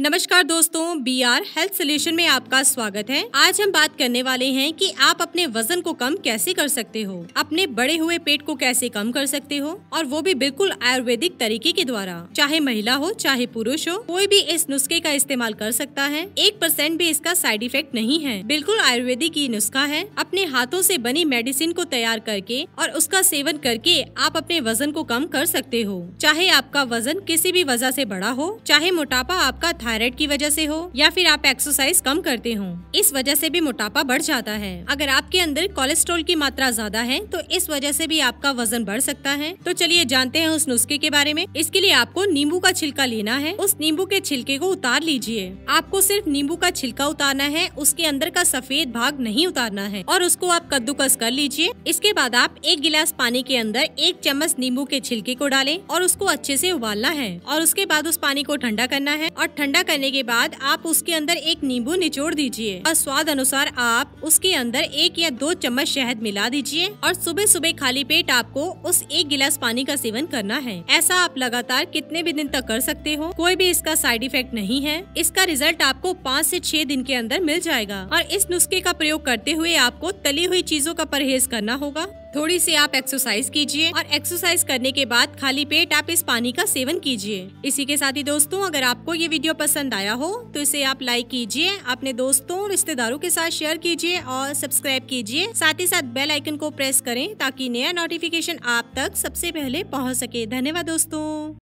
नमस्कार दोस्तों B our health solution में आपका स्वागत है आज हम बात करने वाले हैं कि आप अपने वजन को कम कैसे कर सकते हो अपने बड़े हुए पेट को कैसे कम कर सकते हो और वो भी बिल्कुल आयुर्वेदिक तरीके के द्वारा चाहे महिला हो चाहे पुरुष हो कोई भी इस नुस्खे का इस्तेमाल कर सकता है एक परसेंट भी इसका साइड इफेक्ट नहीं है बिल्कुल आयुर्वेदिक ही नुस्खा है अपने हाथों ऐसी बनी मेडिसिन को तैयार करके और उसका सेवन करके आप अपने वजन को कम कर सकते हो चाहे आपका वजन किसी भी वजह ऐसी बड़ा हो चाहे मोटापा आपका थायराइड की वजह से हो या फिर आप एक्सरसाइज कम करते हो इस वजह से भी मोटापा बढ़ जाता है अगर आपके अंदर कोलेस्ट्रोल की मात्रा ज्यादा है तो इस वजह से भी आपका वजन बढ़ सकता है तो चलिए जानते हैं उस नुस्खे के बारे में इसके लिए आपको नींबू का छिलका लेना है उस नींबू के छिलके को उतार लीजिए आपको सिर्फ नींबू का छिलका उतारना है उसके अंदर का सफेद भाग नहीं उतारना है और उसको आप कद्दूकस कर लीजिए इसके बाद आप एक गिलास पानी के अंदर एक चम्मच नींबू के छिलके को डालें और उसको अच्छे से उबालना है और उसके बाद उस पानी को ठंडा करना है और ठंडा ठंडा करने के बाद आप उसके अंदर एक नींबू निचोड़ दीजिए और स्वाद अनुसार आप उसके अंदर एक या दो चम्मच शहद मिला दीजिए और सुबह सुबह खाली पेट आपको उस एक गिलास पानी का सेवन करना है ऐसा आप लगातार कितने भी दिन तक कर सकते हो कोई भी इसका साइड इफेक्ट नहीं है इसका रिजल्ट आपको पाँच ऐसी छह दिन के अंदर मिल जाएगा और इस नुस्खे का प्रयोग करते हुए आपको तली हुई चीजों का परहेज करना होगा थोड़ी सी आप एक्सरसाइज कीजिए और एक्सरसाइज करने के बाद खाली पेट आप इस पानी का सेवन कीजिए इसी के साथ ही दोस्तों अगर आपको ये वीडियो पसंद आया हो तो इसे आप लाइक कीजिए अपने दोस्तों रिश्तेदारों के साथ शेयर कीजिए और सब्सक्राइब कीजिए साथ ही साथ बेल आइकन को प्रेस करें ताकि नया नोटिफिकेशन आप तक सबसे पहले पहुँच सके धन्यवाद दोस्तों